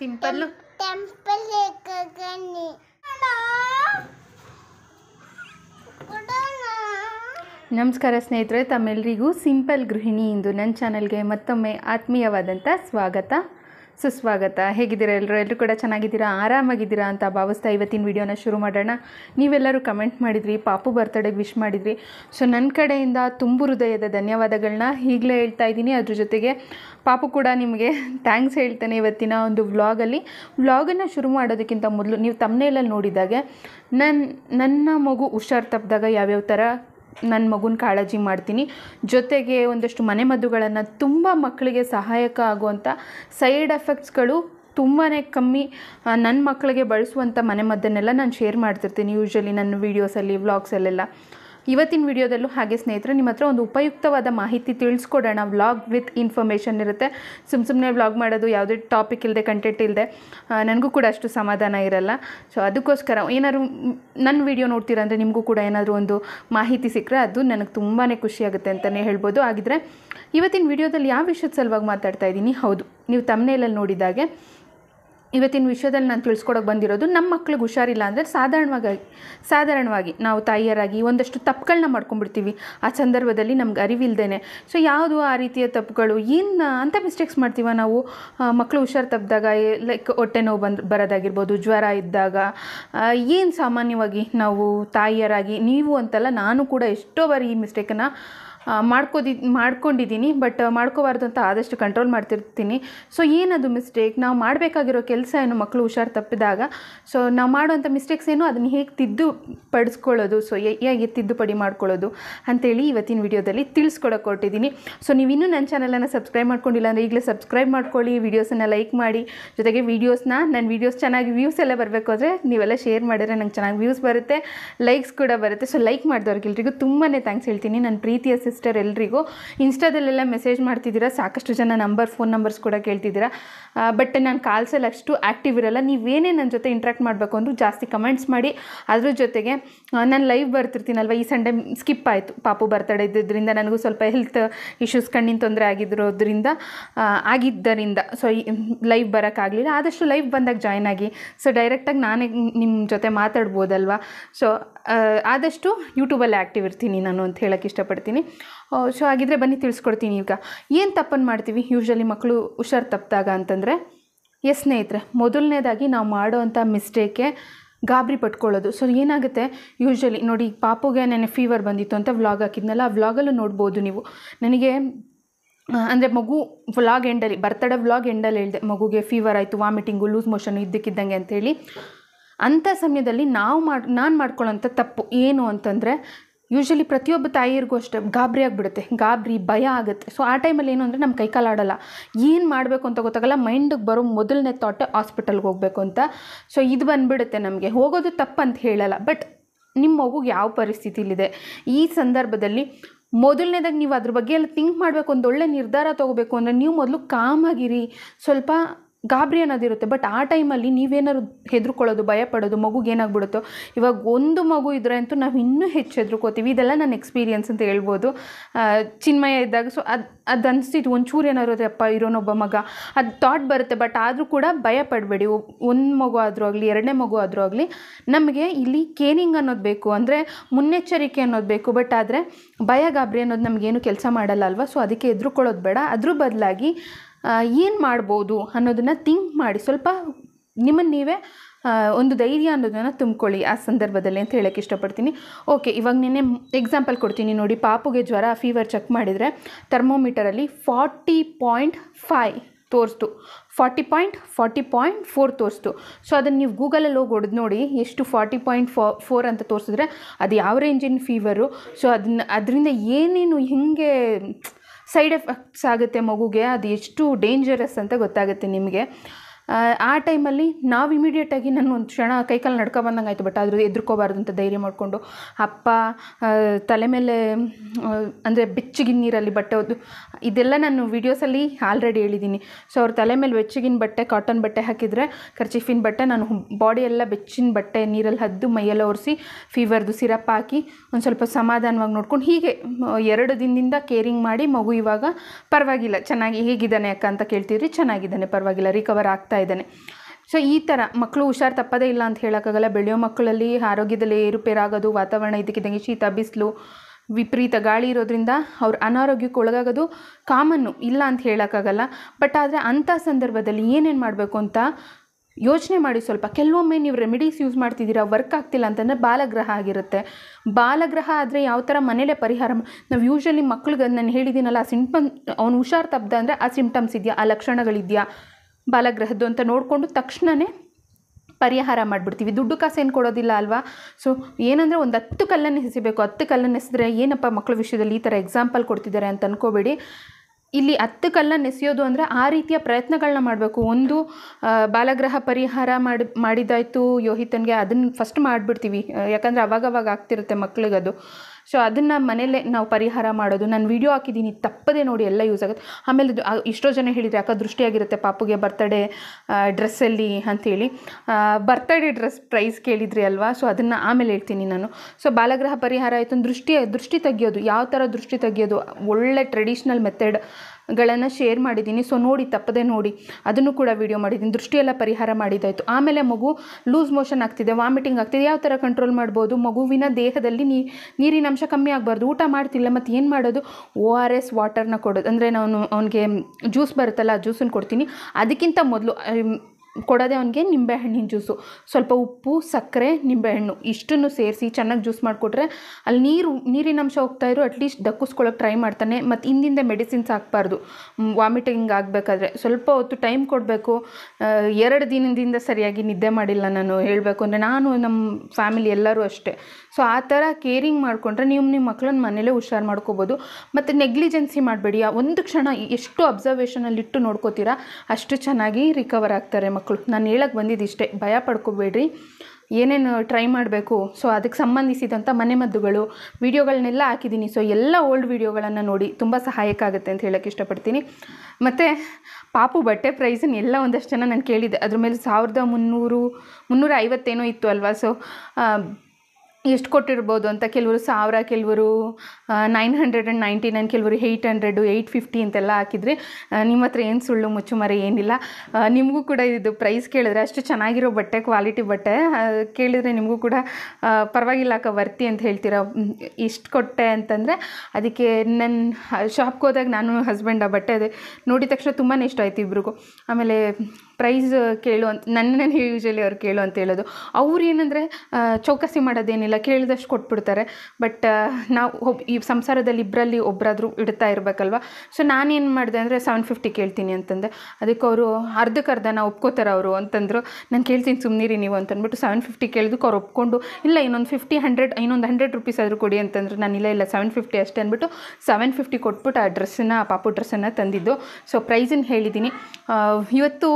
simple temple ನಮಸ್ಕಾರ ಸ್ನೇಹಿತರೆ ತಮ್ಮೆಲ್ಲರಿಗೂ ಸಿಂಪಲ್ ಗೃಹಿಣಿ ಇಂದು ನನ್ನ ಚಾನಲ್ಗೆ ಮತ್ತೊಮ್ಮೆ ಆತ್ಮೀಯವಾದಂಥ ಸ್ವಾಗತ ಸುಸ್ವಾಗತ ಹೇಗಿದ್ದೀರಾ ಎಲ್ಲರೂ ಎಲ್ಲರೂ ಕೂಡ ಚೆನ್ನಾಗಿದ್ದೀರಾ ಆರಾಮಾಗಿದ್ದೀರಾ ಅಂತ ಭಾವಿಸ್ತಾ ಇವತ್ತಿನ ವಿಡಿಯೋನ ಶುರು ಮಾಡೋಣ ನೀವೆಲ್ಲರೂ ಕಮೆಂಟ್ ಮಾಡಿದ್ರಿ ಪಾಪು ಬರ್ತಡೇಗೆ ವಿಶ್ ಮಾಡಿದ್ರಿ ಸೊ ನನ್ನ ಕಡೆಯಿಂದ ತುಂಬು ಹೃದಯದ ಧನ್ಯವಾದಗಳನ್ನ ಈಗಲೇ ಹೇಳ್ತಾ ಇದ್ದೀನಿ ಅದ್ರ ಜೊತೆಗೆ ಪಾಪು ಕೂಡ ನಿಮಗೆ ಥ್ಯಾಂಕ್ಸ್ ಹೇಳ್ತಾನೆ ಇವತ್ತಿನ ಒಂದು ವ್ಲಾಗಲ್ಲಿ ವ್ಲಾಗನ್ನು ಶುರು ಮಾಡೋದಕ್ಕಿಂತ ಮೊದಲು ನೀವು ತಮ್ಮನೇಲಲ್ಲಿ ನೋಡಿದಾಗೆ ನನ್ನ ನನ್ನ ಮಗು ಹುಷಾರು ತಪ್ಪಿದಾಗ ಯಾವ್ಯಾವ ಥರ ನನ್ನ ಮಗುನ ಕಾಳಜಿ ಮಾಡ್ತೀನಿ ಜೊತೆಗೆ ಒಂದಷ್ಟು ಮನೆಮದ್ದುಗಳನ್ನು ತುಂಬ ಮಕ್ಕಳಿಗೆ ಸಹಾಯಕ ಆಗುವಂಥ ಸೈಡ್ ಎಫೆಕ್ಟ್ಸ್ಗಳು ತುಂಬಾ ಕಮ್ಮಿ ನನ್ನ ಮಕ್ಕಳಿಗೆ ಬಳಸುವಂಥ ಮನೆಮದ್ದನ್ನೆಲ್ಲ ನಾನು ಶೇರ್ ಮಾಡ್ತಿರ್ತೀನಿ ಯೂಶ್ವಲಿ ನನ್ನ ವೀಡಿಯೋಸಲ್ಲಿ ವ್ಲಾಗ್ಸಲ್ಲೆಲ್ಲ ಇವತ್ತಿನ ವಿಡಿಯೋದಲ್ಲೂ ಹಾಗೆ ಸ್ನೇಹಿತರೆ ನಿಮ್ಮ ಹತ್ರ ಒಂದು ಉಪಯುಕ್ತವಾದ ಮಾಹಿತಿ ತಿಳಿಸ್ಕೊಡೋಣ ವ್ಲಾಗ್ ವಿತ್ ಇನ್ಫಾರ್ಮೇಷನ್ ಇರುತ್ತೆ ಸುಮ್ಮ ಸುಮ್ಮನೆ ವ್ಲಾಗ್ ಮಾಡೋದು ಯಾವುದೇ ಟಾಪಿಕ್ ಇಲ್ಲದೆ ಕಂಟೆಂಟ್ ಇಲ್ಲದೆ ನನಗೂ ಕೂಡ ಅಷ್ಟು ಸಮಾಧಾನ ಇರಲ್ಲ ಸೊ ಅದಕ್ಕೋಸ್ಕರ ಏನಾದ್ರು ನನ್ನ ವಿಡಿಯೋ ನೋಡ್ತೀರಾ ಅಂದರೆ ನಿಮಗೂ ಕೂಡ ಏನಾದರೂ ಒಂದು ಮಾಹಿತಿ ಸಿಕ್ಕರೆ ಅದು ನನಗೆ ತುಂಬಾ ಖುಷಿಯಾಗುತ್ತೆ ಅಂತಲೇ ಹೇಳ್ಬೋದು ಹಾಗಿದ್ರೆ ಇವತ್ತಿನ ವಿಡಿಯೋದಲ್ಲಿ ಯಾವ ವಿಷಯದ ಸಲುವಾಗಿ ಮಾತಾಡ್ತಾ ಇದ್ದೀನಿ ಹೌದು ನೀವು ತಮ್ಮನೇಲಲ್ಲಿ ನೋಡಿದಾಗೆ ಇವತ್ತಿನ ವಿಷಯದಲ್ಲಿ ನಾನು ತಿಳಿಸ್ಕೊಡೋಕೆ ಬಂದಿರೋದು ನಮ್ಮ ಮಕ್ಳಿಗೆ ಹುಷಾರಿಲ್ಲ ಅಂದರೆ ಸಾಧಾರಣವಾಗಿ ಸಾಧಾರಣವಾಗಿ ನಾವು ತಾಯಿಯರಾಗಿ ಒಂದಷ್ಟು ತಪ್ಪುಗಳನ್ನ ಮಾಡ್ಕೊಂಡ್ಬಿಡ್ತೀವಿ ಆ ಸಂದರ್ಭದಲ್ಲಿ ನಮ್ಗೆ ಅರಿವಿಲ್ದೇನೆ ಸೊ ಯಾವುದು ಆ ರೀತಿಯ ತಪ್ಪುಗಳು ಏನು ಅಂಥ ಮಿಸ್ಟೇಕ್ಸ್ ಮಾಡ್ತೀವ ನಾವು ಮಕ್ಕಳು ಹುಷಾರು ತಪ್ಪಿದಾಗ ಲೈಕ್ ಹೊಟ್ಟೆ ನೋವು ಬಂದು ಬರೋದಾಗಿರ್ಬೋದು ಜ್ವರ ಇದ್ದಾಗ ಏನು ಸಾಮಾನ್ಯವಾಗಿ ನಾವು ತಾಯಿಯರಾಗಿ ನೀವು ಅಂತಲ್ಲ ನಾನು ಕೂಡ ಎಷ್ಟೋ ಬಾರಿ ಈ ಮಿಸ್ಟೇಕನ್ನು ಮಾಡ್ಕೋದಿ ಮಾಡ್ಕೊಂಡಿದ್ದೀನಿ ಬಟ್ ಮಾಡ್ಕೋಬಾರ್ದು ಅಂತ ಆದಷ್ಟು ಕಂಟ್ರೋಲ್ ಮಾಡ್ತಿರ್ತೀನಿ ಸೊ ಏನದು ಮಿಸ್ಟೇಕ್ ನಾವು ಮಾಡಬೇಕಾಗಿರೋ ಕೆಲಸ ಏನು ಮಕ್ಕಳು ಹುಷಾರು ತಪ್ಪಿದಾಗ ಸೊ ನಾವು ಮಾಡುವಂಥ ಮಿಸ್ಟೇಕ್ಸ್ ಏನು ಅದನ್ನು ಹೇಗೆ ತಿದ್ದು ಪಡಿಸ್ಕೊಳ್ಳೋದು ಸೊ ಹೇಗೆ ತಿದ್ದುಪಡಿ ಮಾಡ್ಕೊಳ್ಳೋದು ಅಂತೇಳಿ ಇವತ್ತಿನ ವಿಡಿಯೋದಲ್ಲಿ ತಿಳಿಸ್ಕೊಡಕ್ಕೆ ಹೊರಟಿದ್ದೀನಿ ಸೊ ನೀವು ಇನ್ನೂ ನನ್ನ ಚಾನಲನ್ನು ಸಬ್ಸ್ಕ್ರೈಬ್ ಮಾಡ್ಕೊಂಡಿಲ್ಲ ಅಂದರೆ ಈಗಲೇ ಸಬ್ಸ್ಕ್ರೈಬ್ ಮಾಡ್ಕೊಳ್ಳಿ ವೀಡಿಯೋಸನ್ನು ಲೈಕ್ ಮಾಡಿ ಜೊತೆಗೆ ವೀಡಿಯೋಸ್ನ ನನ್ನ ವೀಡಿಯೋಸ್ ಚೆನ್ನಾಗಿ ವ್ಯೂಸ್ ಎಲ್ಲ ಬರಬೇಕು ಅಂದರೆ ನೀವೆಲ್ಲ ಶೇರ್ ಮಾಡಿದರೆ ನಂಗೆ ಚೆನ್ನಾಗಿ ವ್ಯೂಸ್ ಬರುತ್ತೆ ಲೈಕ್ಸ್ ಕೂಡ ಬರುತ್ತೆ ಸೊ ಲೈಕ್ ಮಾಡಿದವ್ರಿಗೆಲ್ರಿಗೂ ತುಂಬಾ ಥ್ಯಾಂಕ್ಸ್ ಹೇಳ್ತೀನಿ ನನ್ನ ಪ್ರೀತಿಯ ಸಿಸ್ ಸಿಸ್ಟರ್ ಎಲ್ರಿಗೂ ಇನ್ಸ್ಟಾದಲ್ಲೆಲ್ಲ ಮೆಸೇಜ್ ಮಾಡ್ತಿದ್ದೀರಾ ಸಾಕಷ್ಟು ಜನ ನಂಬರ್ ಫೋನ್ ನಂಬರ್ಸ್ ಕೂಡ ಕೇಳ್ತಿದ್ದೀರಾ ಬಟ್ ನಾನು ಕಾಲ್ಸಲ್ಲಿ ಅಷ್ಟು ಆ್ಯಕ್ಟಿವ್ ಇರಲ್ಲ ನೀವೇನೇ ನನ್ನ ಜೊತೆ ಇಂಟ್ರ್ಯಾಕ್ಟ್ ಮಾಡಬೇಕು ಅಂದರೂ ಜಾಸ್ತಿ ಕಮೆಂಟ್ಸ್ ಮಾಡಿ ಅದ್ರ ಜೊತೆಗೆ ನಾನು ಲೈವ್ ಬರ್ತಿರ್ತೀನಲ್ವ ಈ ಸಂಡೆ ಸ್ಕಿಪ್ ಆಯಿತು ಪಾಪು ಬರ್ತಡೇ ಇದ್ದಿದ್ದರಿಂದ ನನಗೂ ಸ್ವಲ್ಪ ಹೆಲ್ತ್ ಇಶ್ಯೂಸ್ ಕಣ್ಣಿನ ತೊಂದರೆ ಆಗಿರೋದ್ರಿಂದ ಆಗಿದ್ದರಿಂದ ಸೊ ಲೈವ್ ಬರೋಕ್ಕಾಗಲಿಲ್ಲ ಆದಷ್ಟು ಲೈವ್ ಬಂದಾಗ ಜಾಯ್ನ್ ಆಗಿ ಸೊ ಡೈರೆಕ್ಟಾಗಿ ನಾನೇ ನಿಮ್ಮ ಜೊತೆ ಮಾತಾಡ್ಬೋದಲ್ವ ಸೊ ಆದಷ್ಟು ಯೂಟ್ಯೂಬಲ್ಲಿ ಆ್ಯಕ್ಟಿವ್ ಇರ್ತೀನಿ ನಾನು ಅಂತ ಹೇಳೋಕ್ಕೆ ಇಷ್ಟಪಡ್ತೀನಿ ಸೊ ಹಾಗಿದ್ರೆ ಬನ್ನಿ ತಿಳಿಸ್ಕೊಡ್ತೀನಿ ಈಗ ಏನು ತಪ್ಪನ್ನು ಮಾಡ್ತೀವಿ ಯೂಶ್ವಲಿ ಮಕ್ಕಳು ಹುಷಾರು ತಪ್ಪಿದಾಗ ಅಂತಂದರೆ ಎಸ್ ಸ್ನೇಹಿತರೆ ಮೊದಲನೇದಾಗಿ ನಾವು ಮಾಡೋ ಅಂಥ ಮಿಸ್ಟೇಕೆ ಗಾಬರಿ ಪಟ್ಕೊಳ್ಳೋದು ಸೊ ಏನಾಗುತ್ತೆ ಯೂಶ್ವಲಿ ನೋಡಿ ಪಾಪುಗೆ ನೆನೆ ಫೀವರ್ ಬಂದಿತ್ತು ಅಂತ ವ್ಲಾಗ್ ಹಾಕಿದ್ನಲ್ಲ ಆ ವ್ಲಾಗಲ್ಲೂ ನೋಡ್ಬೋದು ನೀವು ನನಗೆ ಅಂದರೆ ಮಗು ವ್ಲಾಗ್ ಎಂಡಲ್ಲಿ ಬರ್ತಡೇ ವ್ಲಾಗ್ ಎಂಡಲ್ಲಿ ಹೇಳಿದೆ ಮಗುಗೆ ಫೀವರ್ ಆಯಿತು ವಾಮಿಟಿಂಗು ಲೂಸ್ ಮೋಷನ್ ಇದ್ದಕ್ಕಿದ್ದಂಗೆ ಅಂತೇಳಿ ಅಂಥ ಸಮಯದಲ್ಲಿ ನಾವು ಮಾಡಿ ನಾನು ಮಾಡ್ಕೊಳ್ಳೋಂಥ ತಪ್ಪು ಏನು ಅಂತಂದರೆ ಯೂಶ್ವಲಿ ಪ್ರತಿಯೊಬ್ಬ ತಾಯಿಯರಿಗೂ ಅಷ್ಟೇ ಗಾಬರಿ ಆಗಿಬಿಡುತ್ತೆ ಗಾಬರಿ ಭಯ ಆಗುತ್ತೆ ಸೊ ಆ ಟೈಮಲ್ಲಿ ಏನು ಅಂದರೆ ನಮ್ಮ ಕೈಕಾಲಾಡಲ್ಲ ಏನು ಮಾಡಬೇಕು ಅಂತ ಗೊತ್ತಾಗಲ್ಲ ಮೈಂಡಿಗೆ ಬರೋ ಮೊದಲನೇ ತಾಟೆ ಹಾಸ್ಪಿಟಲ್ಗೆ ಹೋಗಬೇಕು ಅಂತ ಸೊ ಇದು ಬಂದುಬಿಡುತ್ತೆ ನಮಗೆ ಹೋಗೋದು ತಪ್ಪಂತ ಹೇಳಲ್ಲ ಬಟ್ ನಿಮ್ಮ ಮಗುಗೆ ಯಾವ ಪರಿಸ್ಥಿತಿಲಿದೆ ಈ ಸಂದರ್ಭದಲ್ಲಿ ಮೊದಲನೇದಾಗಿ ನೀವು ಅದ್ರ ಬಗ್ಗೆ ಎಲ್ಲ ಥಿಂಕ್ ಮಾಡಬೇಕು ಒಂದು ಒಳ್ಳೆ ನಿರ್ಧಾರ ತೊಗೋಬೇಕು ಅಂದರೆ ನೀವು ಮೊದಲು ಕಾಮಾಗಿರಿ ಸ್ವಲ್ಪ ಗಾಬರಿ ಅನ್ನೋದಿರುತ್ತೆ ಬಟ್ ಆ ಟೈಮಲ್ಲಿ ನೀವೇನಾದ್ರು ಹೆದರ್ಕೊಳ್ಳೋದು ಭಯ ಪಡೋದು ಮಗುಗೆ ಏನಾಗ್ಬಿಡುತ್ತೋ ಇವಾಗ ಒಂದು ಮಗು ಇದ್ರೆ ಅಂತೂ ನಾವು ಇನ್ನೂ ಹೆಚ್ಚು ಹೆದರ್ಕೋತೀವಿ ಇದೆಲ್ಲ ನನ್ನ ಎಕ್ಸ್ಪೀರಿಯನ್ಸ್ ಅಂತ ಹೇಳ್ಬೋದು ಚಿನ್ಮಯ ಇದ್ದಾಗ ಸೊ ಅದು ಅದು ಅನಿಸ್ತಿತ್ತು ಒಂಚೂರು ಏನಾದ್ರು ಅಪ್ಪ ಇರೋನೊಬ್ಬ ಮಗ ಅದು ಥಾಟ್ ಬರುತ್ತೆ ಬಟ್ ಆದರೂ ಕೂಡ ಭಯ ಪಡಬೇಡಿ ಒಂದು ಮಗು ಆದರೂ ಆಗಲಿ ಎರಡನೇ ಮಗು ಆದರೂ ಆಗಲಿ ನಮಗೆ ಇಲ್ಲಿ ಕೇರಿಂಗ್ ಅನ್ನೋದು ಬೇಕು ಅಂದರೆ ಮುನ್ನೆಚ್ಚರಿಕೆ ಅನ್ನೋದು ಬೇಕು ಬಟ್ ಆದರೆ ಭಯ ಗಾಬರಿ ಅನ್ನೋದು ನಮಗೇನು ಕೆಲಸ ಮಾಡಲ್ಲ ಅಲ್ವಾ ಸೊ ಅದಕ್ಕೆ ಹೆದ್ರುಕೊಳ್ಳೋದು ಬೇಡ ಅದ್ರ ಬದಲಾಗಿ ಏನು ಮಾಡ್ಬೋದು ಅನ್ನೋದನ್ನು ಥಿಂಕ್ ಮಾಡಿ ಸ್ವಲ್ಪ ನಿಮ್ಮನ್ನು ನೀವೇ ಒಂದು ಧೈರ್ಯ ಅನ್ನೋದನ್ನು ತುಂಬಿಕೊಳ್ಳಿ ಆ ಸಂದರ್ಭದಲ್ಲಿ ಅಂತ ಹೇಳೋಕ್ಕೆ ಇಷ್ಟಪಡ್ತೀನಿ ಓಕೆ ಇವಾಗ ನಿನ್ನೆ ಎಕ್ಸಾಂಪಲ್ ಕೊಡ್ತೀನಿ ನೋಡಿ ಪಾಪುಗೆ ಜ್ವರ ಫೀವರ್ ಚೆಕ್ ಮಾಡಿದರೆ ಥರ್ಮೋಮೀಟರಲ್ಲಿ ಫಾರ್ಟಿ ಪಾಯಿಂಟ್ ಫೈ ತೋರಿಸ್ತು forty point forty point four ತೋರಿಸ್ತು ಸೊ ಅದನ್ನು ನೀವು ಗೂಗಲಲ್ಲಿ ಹೋಗಿ ಹೊಡೆದು ನೋಡಿ ಎಷ್ಟು ಫಾರ್ಟಿ ಪಾಯಿಂಟ್ ಫೋ ಫೋರ್ ಅಂತ ತೋರಿಸಿದ್ರೆ ಅದು ಯಾವ ರೇಂಜಿನ ಫೀವರು ಸೊ ಅದನ್ನ ಅದರಿಂದ ಏನೇನು ಹೇಗೆ ಸೈಡ್ ಎಫೆಕ್ಟ್ಸ್ ಆಗುತ್ತೆ ಮಗುಗೆ ಅದು ಎಷ್ಟು ಡೇಂಜರಸ್ ಅಂತ ಗೊತ್ತಾಗುತ್ತೆ ನಿಮಗೆ ಆ ಟೈಮಲ್ಲಿ ನಾವು ಇಮಿಡಿಯೇಟಾಗಿ ನಾನು ಒಂದು ಕ್ಷಣ ಕೈಕಾಲು ನಡ್ಕೊ ಬಂದಂಗೆ ಆಯಿತು ಬಟ್ ಆದರೂ ಎದ್ರುಕೋಬಾರ್ದು ಅಂತ ಧೈರ್ಯ ಮಾಡಿಕೊಂಡು ಅಪ್ಪ ತಲೆ ಮೇಲೆ ಅಂದರೆ ಬೆಚ್ಚಗಿನ ನೀರಲ್ಲಿ ಬಟ್ಟೆ ಒದ್ದು ಇದೆಲ್ಲ ನಾನು ವೀಡಿಯೋಸಲ್ಲಿ ಆಲ್ರೆಡಿ ಹೇಳಿದ್ದೀನಿ ಸೊ ಅವ್ರ ತಲೆ ಮೇಲೆ ಬೆಚ್ಚಗಿನ ಬಟ್ಟೆ ಕಾಟನ್ ಬಟ್ಟೆ ಹಾಕಿದರೆ ಕರ್ಚಿಫಿನ ಬಟ್ಟೆ ನಾನು ಬಾಡಿಯೆಲ್ಲ ಬೆಚ್ಚಿನ ಬಟ್ಟೆ ನೀರಲ್ಲಿ ಹದ್ದು ಮೈಯೆಲ್ಲ ಒರೆಸಿ ಫೀವರ್ದು ಸಿರಪ್ ಹಾಕಿ ಒಂದು ಸ್ವಲ್ಪ ಸಮಾಧಾನವಾಗಿ ನೋಡ್ಕೊಂಡು ಹೀಗೆ ಎರಡು ದಿನದಿಂದ ಕೇರಿಂಗ್ ಮಾಡಿ ಮಗು ಇವಾಗ ಪರವಾಗಿಲ್ಲ ಚೆನ್ನಾಗಿ ಹೇಗಿದ್ದಾನೆ ಅಕ್ಕ ಅಂತ ಕೇಳ್ತಿದ್ರಿ ಚೆನ್ನಾಗಿದ್ದಾನೆ ಪರವಾಗಿಲ್ಲ ರಿಕವರ್ ಆಗ್ತಾ ಹೇಳ್ತಾ ಇದ್ದಾನೆ ಸೊ ಈ ಥರ ಮಕ್ಕಳು ಹುಷಾರು ತಪ್ಪದೇ ಇಲ್ಲ ಅಂತ ಹೇಳೋಕ್ಕಾಗಲ್ಲ ಬೆಳೆಯೋ ಮಕ್ಕಳಲ್ಲಿ ಆರೋಗ್ಯದಲ್ಲಿ ಏರುಪೇರಾಗೋದು ವಾತಾವರಣ ಇದಕ್ಕಿದ್ದಂಗೆ ಶೀತ ಬಿಸಿಲು ವಿಪರೀತ ಗಾಳಿ ಇರೋದ್ರಿಂದ ಅವ್ರ ಅನಾರೋಗ್ಯಕ್ಕೆ ಒಳಗಾಗೋದು ಕಾಮನ್ನು ಇಲ್ಲ ಅಂತ ಹೇಳೋಕ್ಕಾಗಲ್ಲ ಬಟ್ ಆದರೆ ಅಂಥ ಸಂದರ್ಭದಲ್ಲಿ ಏನೇನು ಮಾಡಬೇಕು ಅಂತ ಯೋಚನೆ ಮಾಡಿ ಸ್ವಲ್ಪ ಕೆಲವೊಮ್ಮೆ ನೀವು ರೆಮಿಡೀಸ್ ಯೂಸ್ ಮಾಡ್ತಿದ್ದೀರಾ ವರ್ಕ್ ಆಗ್ತಿಲ್ಲ ಅಂತಂದರೆ ಬಾಲಗ್ರಹ ಆಗಿರುತ್ತೆ ಬಾಲಗ್ರಹ ಆದರೆ ಯಾವ ಥರ ಮನೇಲೇ ಪರಿಹಾರ ನಾವು ಯೂಶ್ವಲಿ ಮಕ್ಳಿಗೆ ನಾನು ಹೇಳಿದ್ದೀನಲ್ಲ ಆ ಸಿಂಟಮ್ ಅವ್ನು ಹುಷಾರು ತಪ್ಪದ ಅಂದರೆ ಆ ಸಿಂಪ್ಟಮ್ಸ್ ಇದೆಯಾ ಆ ಲಕ್ಷಣಗಳಿದೆಯಾ ಬಾಲಗ್ರಹದ್ದು ಅಂತ ನೋಡಿಕೊಂಡು ತಕ್ಷಣವೇ ಪರಿಹಾರ ಮಾಡಿಬಿಡ್ತೀವಿ ದುಡ್ಡು ಕಾಸು ಏನು ಕೊಡೋದಿಲ್ಲ ಅಲ್ವಾ ಸೊ ಏನಂದರೆ ಒಂದು ಹತ್ತು ಕಲ್ಲನ್ನು ಎಸಿಬೇಕು ಹತ್ತು ಕಲ್ಲನ್ನು ಎಸಿದ್ರೆ ಏನಪ್ಪ ಮಕ್ಕಳ ವಿಷಯದಲ್ಲಿ ಈ ಥರ ಎಕ್ಸಾಂಪಲ್ ಕೊಡ್ತಿದ್ದಾರೆ ಅಂತ ಅನ್ಕೋಬೇಡಿ ಇಲ್ಲಿ ಹತ್ತು ಕಲ್ಲನ್ನು ಎಸೆಯೋದು ಅಂದರೆ ಆ ರೀತಿಯ ಪ್ರಯತ್ನಗಳನ್ನ ಮಾಡಬೇಕು ಒಂದು ಬಾಲಗ್ರಹ ಪರಿಹಾರ ಮಾಡಿ ಮಾಡಿದಾಯಿತು ಯೋಹಿತನಿಗೆ ಅದನ್ನು ಫಸ್ಟ್ ಮಾಡಿಬಿಡ್ತೀವಿ ಯಾಕಂದರೆ ಅವಾಗವಾಗ ಆಗ್ತಿರುತ್ತೆ ಮಕ್ಳಿಗದು ಸೊ ಅದನ್ನು ಮನೆಯಲ್ಲೇ ನಾವು ಪರಿಹಾರ ಮಾಡೋದು ನಾನು ವೀಡಿಯೋ ಹಾಕಿದ್ದೀನಿ ತಪ್ಪದೇ ನೋಡಿ ಎಲ್ಲ ಯೂಸ್ ಆಗುತ್ತೆ ಆಮೇಲೆ ಇಷ್ಟೋ ಜನ ಹೇಳಿದರೆ ಯಾಕೆ ದೃಷ್ಟಿಯಾಗಿರುತ್ತೆ ಪಾಪುಗೆ ಬರ್ತಡೇ ಡ್ರೆಸ್ಸಲ್ಲಿ ಅಂಥೇಳಿ ಬರ್ತಡೇ ಡ್ರೆಸ್ ಪ್ರೈಸ್ ಕೇಳಿದ್ರಿ ಅಲ್ವಾ ಸೊ ಅದನ್ನು ಆಮೇಲೆ ಹೇಳ್ತೀನಿ ನಾನು ಸೊ ಬಾಲಗ್ರಹ ಪರಿಹಾರ ಆಯಿತು ದೃಷ್ಟಿ ದೃಷ್ಟಿ ತೆಗೆಯೋದು ಯಾವ ಥರ ದೃಷ್ಟಿ ತೆಗೆಯೋದು ಒಳ್ಳೆ ಟ್ರೆಡಿಷ್ನಲ್ ಮೆಥಡ್ ಗಳನ್ನು ಶೇರ್ ಮಾಡಿದ್ದೀನಿ ಸೊ ನೋಡಿ ತಪ್ಪದೆ ನೋಡಿ ಅದನ್ನು ಕೂಡ ವೀಡಿಯೋ ಮಾಡಿದ್ದೀನಿ ದೃಷ್ಟಿಯೆಲ್ಲ ಪರಿಹಾರ ಮಾಡಿದ್ದಾಯಿತು ಆಮೇಲೆ ಮಗು ಲೂಸ್ ಮೋಷನ್ ಆಗ್ತಿದೆ ವಾಮಿಟಿಂಗ್ ಆಗ್ತಿದೆ ಯಾವ ಥರ ಕಂಟ್ರೋಲ್ ಮಾಡ್ಬೋದು ಮಗುವಿನ ದೇಹದಲ್ಲಿ ನೀರಿನ ಅಂಶ ಕಮ್ಮಿ ಆಗಬಾರ್ದು ಊಟ ಮಾಡ್ತಿಲ್ಲ ಮತ್ತು ಏನು ಮಾಡೋದು ಓ ಆರ್ ಎಸ್ ವಾಟರ್ನ ಕೊಡೋದು ಅಂದರೆ ನಾನು ಅವನಿಗೆ ಜ್ಯೂಸ್ ಬರುತ್ತಲ್ಲ ಆ ಜ್ಯೂಸನ್ನು ಕೊಡ್ತೀನಿ ಅದಕ್ಕಿಂತ ಮೊದಲು ಕೊಡೋದೇ ಅವನಿಗೆ ನಿಂಬೆಹಣ್ಣಿನ ಜ್ಯೂಸು ಸ್ವಲ್ಪ ಉಪ್ಪು ಸಕ್ಕರೆ ನಿಂಬೆಹಣ್ಣು ಇಷ್ಟನ್ನು ಸೇರಿಸಿ ಚೆನ್ನಾಗಿ ಜ್ಯೂಸ್ ಮಾಡಿಕೊಟ್ರೆ ಅಲ್ಲಿ ನೀರು ನೀರಿನ ಅಂಶ ಹೋಗ್ತಾ ಇರೋ ಅಟ್ಲೀಸ್ಟ್ ದಕ್ಕಿಸ್ಕೊಳ್ಳೋಕೆ ಟ್ರೈ ಮಾಡ್ತಾನೆ ಮತ್ತು ಹಿಂದಿಂದೆ ಮೆಡಿಸಿನ್ಸ್ ಹಾಕ್ಬಾರ್ದು ವಾಮಿಟಿಂಗ್ ಆಗಬೇಕಾದ್ರೆ ಸ್ವಲ್ಪ ಹೊತ್ತು ಟೈಮ್ ಕೊಡಬೇಕು ಎರಡು ದಿನದಿಂದ ಸರಿಯಾಗಿ ನಿದ್ದೆ ಮಾಡಿಲ್ಲ ನಾನು ಹೇಳಬೇಕು ಅಂದರೆ ನಾನು ನಮ್ಮ ಫ್ಯಾಮಿಲಿ ಎಲ್ಲರೂ ಅಷ್ಟೇ ಸೊ ಆ ಥರ ಕೇರಿಂಗ್ ಮಾಡಿಕೊಂಡ್ರೆ ನೀವು ನಿಮ್ಮ ಮಕ್ಕಳನ್ನ ಮನೇಲೇ ಹುಷಾರು ಮಾಡ್ಕೋಬೋದು ಮತ್ತು ನೆಗ್ಲಿಜೆನ್ಸಿ ಮಾಡಬೇಡಿ ಒಂದು ಕ್ಷಣ ಎಷ್ಟು ಅಬ್ಸರ್ವೇಷನಲ್ಲಿಟ್ಟು ನೋಡ್ಕೋತೀರಾ ಅಷ್ಟು ಚೆನ್ನಾಗಿ ರಿಕವರ್ ಆಗ್ತಾರೆ ಮಕ್ಕಳು ನಾನು ಹೇಳಕ್ಕೆ ಬಂದಿದ್ದಿಷ್ಟೇ ಭಯ ಪಡ್ಕೋಬೇಡ್ರಿ ಏನೇನು ಟ್ರೈ ಮಾಡಬೇಕು ಸೊ ಅದಕ್ಕೆ ಸಂಬಂಧಿಸಿದಂಥ ಮನೆಮದ್ದುಗಳು ವೀಡಿಯೋಗಳನ್ನೆಲ್ಲ ಹಾಕಿದ್ದೀನಿ ಸೊ ಎಲ್ಲ ಓಲ್ಡ್ ವೀಡಿಯೋಗಳನ್ನು ನೋಡಿ ತುಂಬ ಸಹಾಯಕ ಆಗುತ್ತೆ ಅಂತ ಹೇಳೋಕ್ಕೆ ಇಷ್ಟಪಡ್ತೀನಿ ಮತ್ತು ಪಾಪು ಬಟ್ಟೆ ಪ್ರೈಸನ್ನು ಎಲ್ಲ ಒಂದಷ್ಟು ಜನ ನಾನು ಕೇಳಿದ್ದೆ ಅದ್ರ ಮೇಲೆ ಸಾವಿರದ ಮುನ್ನೂರು ಮುನ್ನೂರ ಐವತ್ತೇನೋ ಇತ್ತು ಅಲ್ವಾ ಸೊ ಎಷ್ಟು ಕೊಟ್ಟಿರ್ಬೋದು ಅಂತ ಕೆಲವರು ಸಾವಿರ ಕೆಲವರು nine hundred and ninety nine ಕೆಲವರು ಏಯ್ಟ್ ಹಂಡ್ರೆಡು ಏಯ್ಟ್ ಫಿಫ್ಟಿ ಅಂತೆಲ್ಲ ಹಾಕಿದರೆ ನಿಮ್ಮ ಹತ್ರ ಏನು ಸುಳ್ಳು ಮುಚ್ಚುಮರೆ ಏನಿಲ್ಲ ನಿಮಗೂ ಕೂಡ ಇದು ಪ್ರೈಸ್ ಕೇಳಿದ್ರೆ ಅಷ್ಟು ಚೆನ್ನಾಗಿರೋ ಬಟ್ಟೆ ಕ್ವಾಲಿಟಿ ಬಟ್ಟೆ ಕೇಳಿದರೆ ನಿಮಗೂ ಕೂಡ ಪರವಾಗಿಲ್ಲ ಅಕ್ಕ ವರ್ತಿ ಅಂತ ಹೇಳ್ತೀರಾ ಇಷ್ಟು ಕೊಟ್ಟೆ ಅಂತಂದರೆ ಅದಕ್ಕೆ ನನ್ನ ಶಾಪ್ಗೆ ಹೋದಾಗ ನಾನು ಹಸ್ಬೆಂಡ್ ಆ ಬಟ್ಟೆ ಅದೇ ನೋಡಿದ ತಕ್ಷಣ ತುಂಬಾ ಇಷ್ಟ ಆಯಿತು ಇಬ್ರಿಗೂ ಆಮೇಲೆ ಪ್ರೈಸ್ ಕೇಳು ಅಂತ ನನ್ನ ಯೂಶಲಿ ಅವ್ರು ಕೇಳು ಅಂತ ಹೇಳೋದು ಅವ್ರು ಏನಂದರೆ ಚೌಕಸಿ ಮಾಡೋದೇನಿಲ್ಲ ಕೇಳಿದಷ್ಟು ಕೊಟ್ಬಿಡ್ತಾರೆ ಬಟ್ ನಾವು ಒಬ್ ಈ ಸಂಸಾರದಲ್ಲಿ ಇಬ್ಬರಲ್ಲಿ ಒಬ್ಬರಾದರೂ ಇಡ್ತಾ ಇರಬೇಕಲ್ವ ಸೊ ನಾನೇನು ಮಾಡಿದೆ ಅಂದರೆ ಸೆವೆನ್ ಫಿಫ್ಟಿ ಕೇಳ್ತೀನಿ ಅಂತಂದೆ ಅದಕ್ಕೆ ಅವರು ಅರ್ಧಕ್ಕರ್ಧ ನಾವು ಒಪ್ಕೋತಾರೆ ಅವರು ಅಂತಂದರು ನಾನು ಕೇಳ್ತೀನಿ ಸುಮ್ಮನಿರಿ ನೀವು ಅಂತಂದ್ಬಿಟ್ಟು ಸೆವೆನ್ ಫಿಫ್ಟಿ ಕೇಳಿದಕ್ಕೆ ಅವ್ರು ಒಪ್ಕೊಂಡು ಇಲ್ಲ ಇನ್ನೊಂದು ಫಿಫ್ಟಿ ಹಂಡ್ರೆಡ್ ಇನ್ನೊಂದು ಹಂಡ್ರೆಡ್ ರುಪೀಸ್ ಆದರೂ ಕೊಡಿ ಅಂತಂದ್ರೆ ನಾನು ಇಲ್ಲ ಇಲ್ಲ ಸೆವೆನ್ ಫಿಫ್ಟಿ ಅಷ್ಟೇ ಅಂದ್ಬಿಟ್ಟು ಸೆವೆನ್ ಫಿಫ್ಟಿ ಕೊಟ್ಬಿಟ್ಟು ಆ ಡ್ರೆಸ್ಸನ್ನು ಪಾಪು ಡ್ರೆಸ್ಸನ್ನು ತಂದಿದ್ದು ಸೊ ಪ್ರೈಸನ್ನು ಹೇಳಿದ್ದೀನಿ ಇವತ್ತು